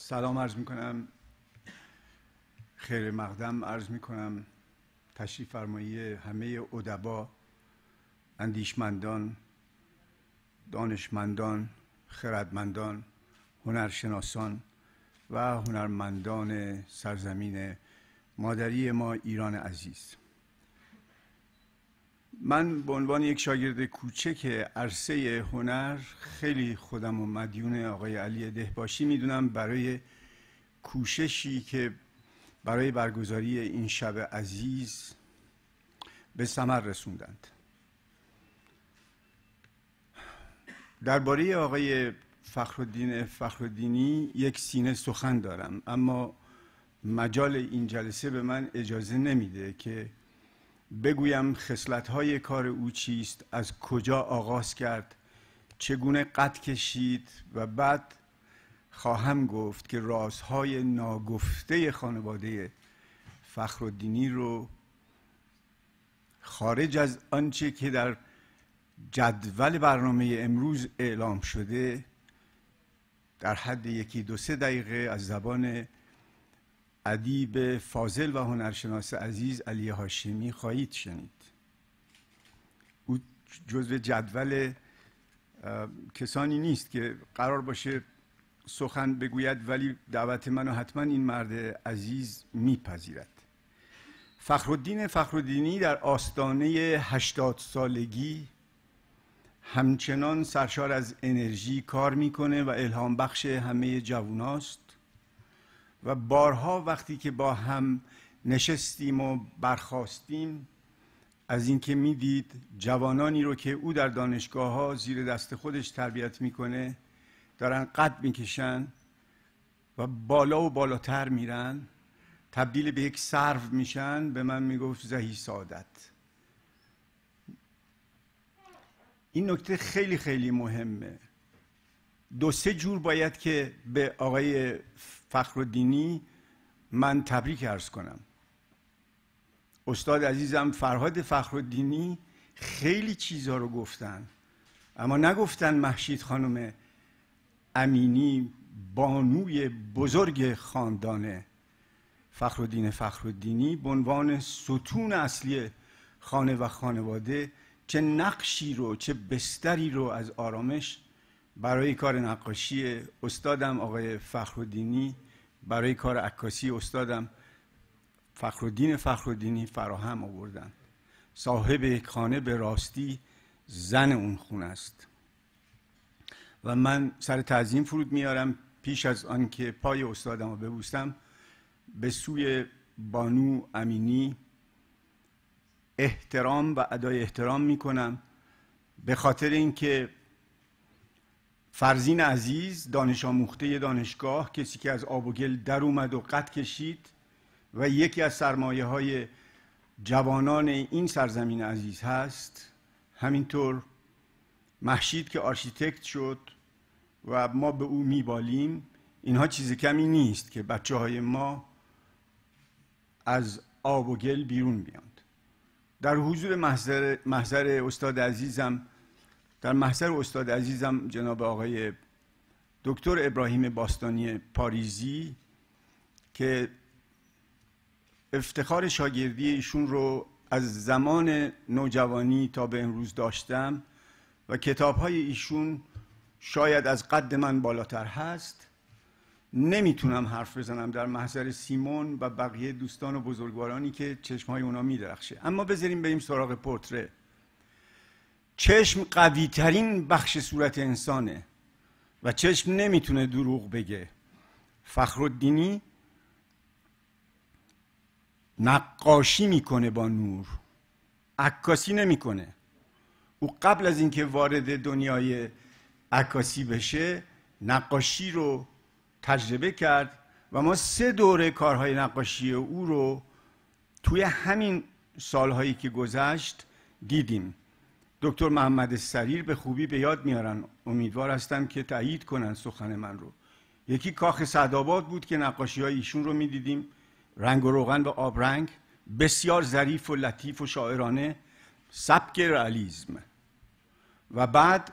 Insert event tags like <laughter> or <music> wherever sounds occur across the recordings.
سلام عرض می کنم خیر مقدم عرض می کنم تشریف فرمایی همه ادبا اندیشمندان دانشمندان خردمندان هنرشناسان و هنرمندان سرزمین مادری ما ایران عزیز من به عنوان یک شاگرد کوچک عرصه هنر خیلی خودم و مدیون آقای علی دهباشی میدونم برای کوششی که برای برگزاری این شب عزیز به ثمر رسوندند درباره آقای فخرالدین فخرالدینی یک سینه سخن دارم اما مجال این جلسه به من اجازه نمیده که بگویم خصلت‌های کار او چیست از کجا آغاز کرد چگونه قد کشید و بعد خواهم گفت که رازهای ناگفته خانواده فخر دینی رو خارج از آنچه که در جدول برنامه امروز اعلام شده در حد یکی دو سه دقیقه از زبان ادیب فاضل و هنرشناس عزیز علی هاشمی خواهید شنید او جزو جدول کسانی نیست که قرار باشه سخن بگوید ولی دعوت منو حتما این مرد عزیز میپذیرد فخرالدین فخرالدینی در آستانه 80 سالگی همچنان سرشار از انرژی کار میکنه و الهام بخش همه جووناست و بارها وقتی که با هم نشستیم و برخواستیم از اینکه میدید جوانانی رو که او در دانشگاه ها زیر دست خودش تربیت میکنه دارن قد میکشن و بالا و بالاتر میرن تبدیل به یک سرف میشن به من میگفت زهی سعادت این نکته خیلی خیلی مهمه دو سه جور باید که به آقای فخر دینی من تبریک ارز کنم استاد عزیزم فرهاد فخر دینی خیلی چیزها رو گفتن اما نگفتن محشید خانم امینی بانوی بزرگ خاندان فخرالدین فخرالدینی به عنوان ستون اصلی خانه و خانواده چه نقشی رو چه بستری رو از آرامش برای کار نقاشی استادم آقای فخرالدینی برای کار عکاسی استادم فخرالدین فخرالدینی فراهم آوردند صاحب خانه به راستی زن اون خونه است و من سر تعظیم فرود میارم پیش از آنکه پای استادم رو ببوسم به سوی بانو امینی احترام و ادای احترام میکنم به خاطر اینکه فرزین عزیز دانش آموخته دانشگاه کسی که از آب و گل در اومد و قد کشید و یکی از سرمایه های جوانان این سرزمین عزیز هست همینطور محشید که آرشیتکت شد و ما به او میبالیم اینها چیز کمی نیست که بچه های ما از آب و گل بیرون بیاند در حضور محضر, محضر استاد عزیزم در محضر استاد عزیزم جناب آقای دکتر ابراهیم باستانی پاریزی که افتخار شاگردی ایشون رو از زمان نوجوانی تا به امروز داشتم و کتاب های ایشون شاید از قد من بالاتر هست نمیتونم حرف بزنم در محضر سیمون و بقیه دوستان و بزرگوارانی که های اونا میدرخشه اما بذاریم بریم سراغ پورتره چشم قوی ترین بخش صورت انسانه و چشم نمیتونه دروغ بگه فخرالدینی نقاشی میکنه با نور عکاسی نمیکنه او قبل از اینکه وارد دنیای عکاسی بشه نقاشی رو تجربه کرد و ما سه دوره کارهای نقاشی او رو توی همین سالهایی که گذشت دیدیم دکتر محمد سریر به خوبی به یاد میارن امیدوار هستم که تایید کنن سخن من رو یکی کاخ سعدآباد بود که نقاشی های ایشون رو میدیدیم رنگ و روغن و آبرنگ بسیار ظریف و لطیف و شاعرانه سبک رئالیسم و بعد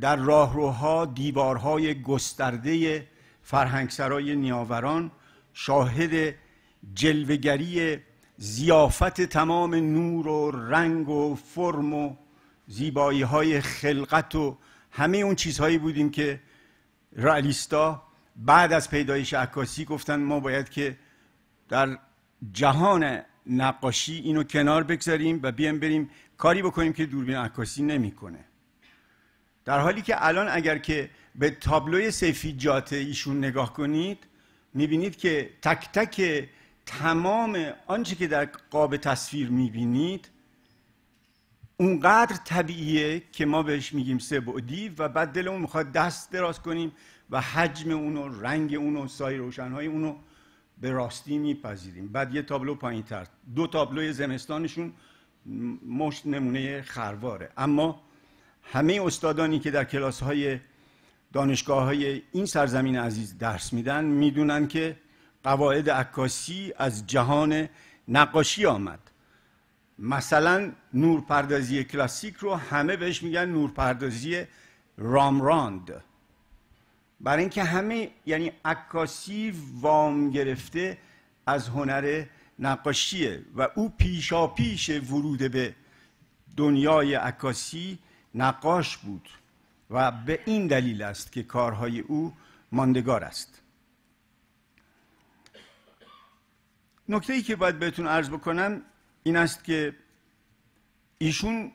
در راهروها دیوارهای گسترده فرهنگسرای نیاوران شاهد جلوگری زیافت تمام نور و رنگ و فرم و زیبایی های خلقت و همه اون چیزهایی بودیم که رالیستا بعد از پیدایش عکاسی گفتن ما باید که در جهان نقاشی اینو کنار بگذاریم و بیام بریم کاری بکنیم که دوربین عکاسی نمیکنه در حالی که الان اگر که به تابلوی سفید جاته ایشون نگاه کنید میبینید که تک تک تمام آنچه که در قاب تصویر میبینید اونقدر طبیعیه که ما بهش میگیم سه بعدی و بعد دلمون میخواد دست دراز کنیم و حجم اونو، رنگ اون و سایر روشنهای اونو رو به راستی میپذیریم بعد یه تابلو پایین تر دو تابلوی زمستانشون مشت نمونه خرواره اما همه استادانی که در کلاس های دانشگاه های این سرزمین عزیز درس میدن میدونن که قواعد عکاسی از جهان نقاشی آمد مثلا نورپردازی کلاسیک رو همه بهش میگن نورپردازی رامراند برای اینکه همه یعنی عکاسی وام گرفته از هنر نقاشیه و او پیش ورود به دنیای عکاسی نقاش بود و به این دلیل است که کارهای او ماندگار است نکته ای که باید بهتون عرض بکنم این است که ایشون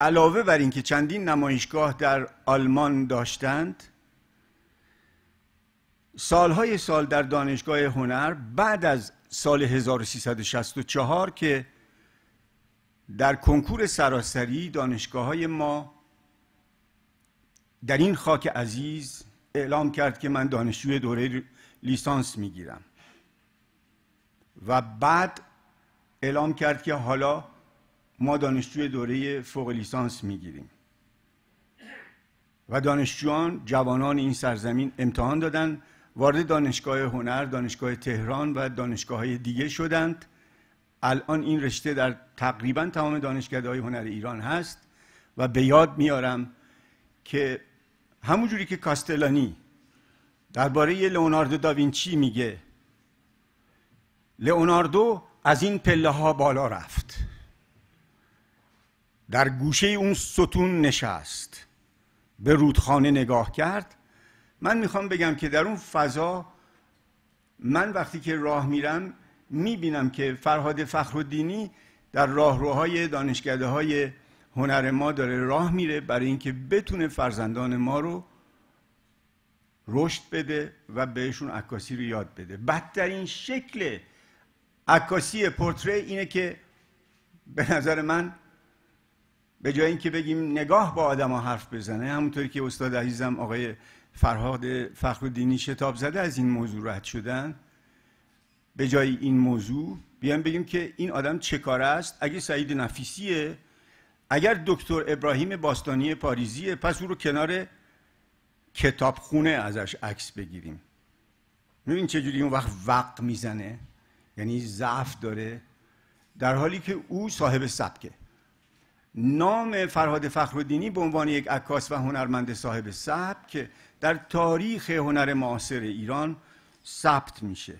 علاوه بر اینکه چندین نمایشگاه در آلمان داشتند سالهای سال در دانشگاه هنر بعد از سال 1364 که در کنکور سراسری دانشگاه های ما در این خاک عزیز اعلام کرد که من دانشجوی دوره لیسانس میگیرم و بعد اعلام کرد که حالا ما دانشجوی دوره فوق لیسانس میگیریم و دانشجویان جوانان این سرزمین امتحان دادند وارد دانشگاه هنر دانشگاه تهران و دانشگاه های دیگه شدند الان این رشته در تقریبا تمام دانشگاه های هنر ایران هست و به یاد میارم که همونجوری که کاستلانی درباره لئوناردو داوینچی میگه لئوناردو از این پله ها بالا رفت در گوشه اون ستون نشست به رودخانه نگاه کرد من میخوام بگم که در اون فضا من وقتی که راه میرم میبینم که فرهاد فخرالدینی در راهروهای دانشکده های هنر ما داره راه میره برای اینکه بتونه فرزندان ما رو رشد بده و بهشون عکاسی رو یاد بده بدترین شکل عکاسی پورتری اینه که به نظر من به جای اینکه بگیم نگاه با آدم ها حرف بزنه همونطوری که استاد عزیزم آقای فرهاد فخرالدینی شتاب زده از این موضوع رد شدن به جای این موضوع بیان بگیم که این آدم چه کار است اگه سعید نفیسیه اگر دکتر ابراهیم باستانی پاریزیه پس او رو کنار کتابخونه ازش عکس بگیریم ببین چجوری اون وقت وقت میزنه یعنی ضعف داره در حالی که او صاحب سبکه نام فرهاد فخرالدینی به عنوان یک عکاس و هنرمند صاحب سبک که در تاریخ هنر معاصر ایران ثبت میشه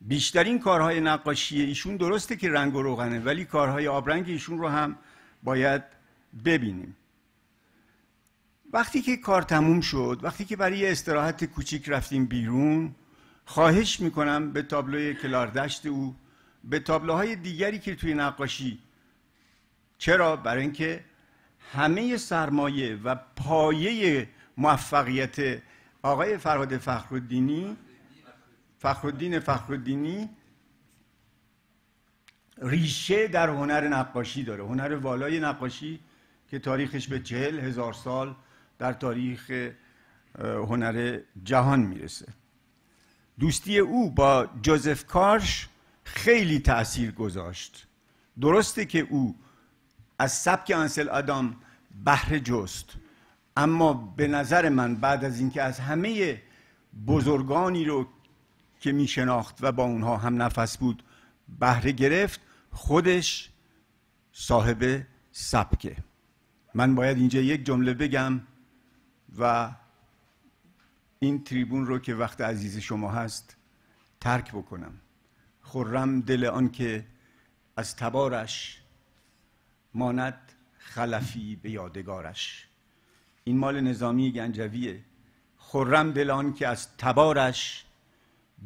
بیشترین کارهای نقاشی ایشون درسته که رنگ و روغنه ولی کارهای آبرنگ ایشون رو هم باید ببینیم وقتی که کار تموم شد وقتی که برای استراحت کوچیک رفتیم بیرون خواهش میکنم به تابلوی کلاردشت او به تابلوهای دیگری که توی نقاشی چرا برای اینکه همه سرمایه و پایه موفقیت آقای فرهاد فخرالدینی فخرالدین فخرالدینی ریشه در هنر نقاشی داره هنر والای نقاشی که تاریخش به چهل هزار سال در تاریخ هنر جهان میرسه دوستی او با جوزف کارش خیلی تاثیر گذاشت درسته که او از سبک آنسل آدام بهره جست اما به نظر من بعد از اینکه از همه بزرگانی رو که می شناخت و با اونها هم نفس بود بهره گرفت خودش صاحب سبکه من باید اینجا یک جمله بگم و این تریبون رو که وقت عزیز شما هست ترک بکنم خورم دل آن که از تبارش ماند خلفی به یادگارش این مال نظامی گنجویه خورم دل آن که از تبارش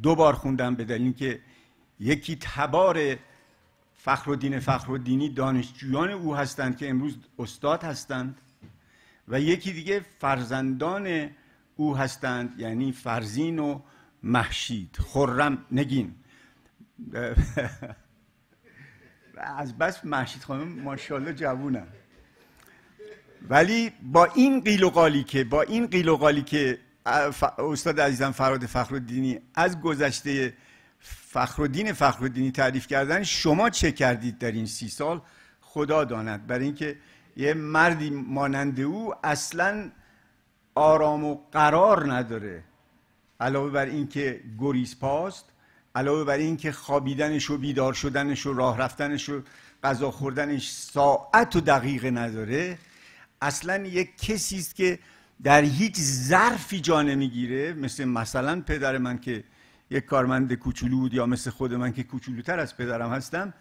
دو بار خوندم به دلیل که یکی تبار فخرالدین فخرالدینی دانشجویان او هستند که امروز استاد هستند و یکی دیگه فرزندان او هستند یعنی فرزین و محشید خرم نگین <laughs> از بس محشید خانم ماشاءالله جوونم ولی با این قیل و قالی که با این قیل و قالی که استاد عزیزم فراد فخرالدینی از گذشته فخرالدین فخرالدینی تعریف کردن شما چه کردید در این سی سال خدا داند برای اینکه یه مردی مانند او اصلا آرام و قرار نداره علاوه بر اینکه گریز پاست علاوه بر اینکه خوابیدنش و بیدار شدنش و راه رفتنش و غذا خوردنش ساعت و دقیقه نداره اصلا یک کسی است که در هیچ ظرفی جا نمیگیره مثل مثلا پدر من که یک کارمند کوچولو بود یا مثل خود من که کوچولوتر از پدرم هستم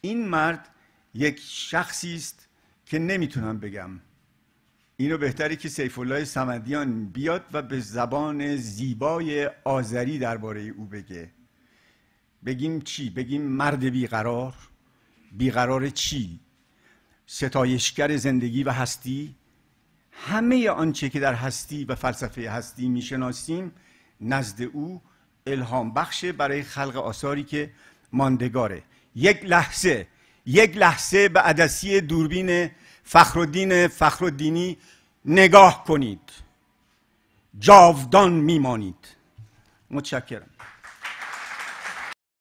این مرد یک شخصی است که نمیتونم بگم اینو بهتری که سیف الله سمدیان بیاد و به زبان زیبای آذری درباره او بگه بگیم چی بگیم مرد بیقرار بیقرار چی ستایشگر زندگی و هستی همه آنچه که در هستی و فلسفه هستی میشناسیم نزد او الهام بخش برای خلق آثاری که ماندگاره یک لحظه یک لحظه به عدسی دوربین فخرالدین فخرالدینی نگاه کنید جاودان میمانید متشکرم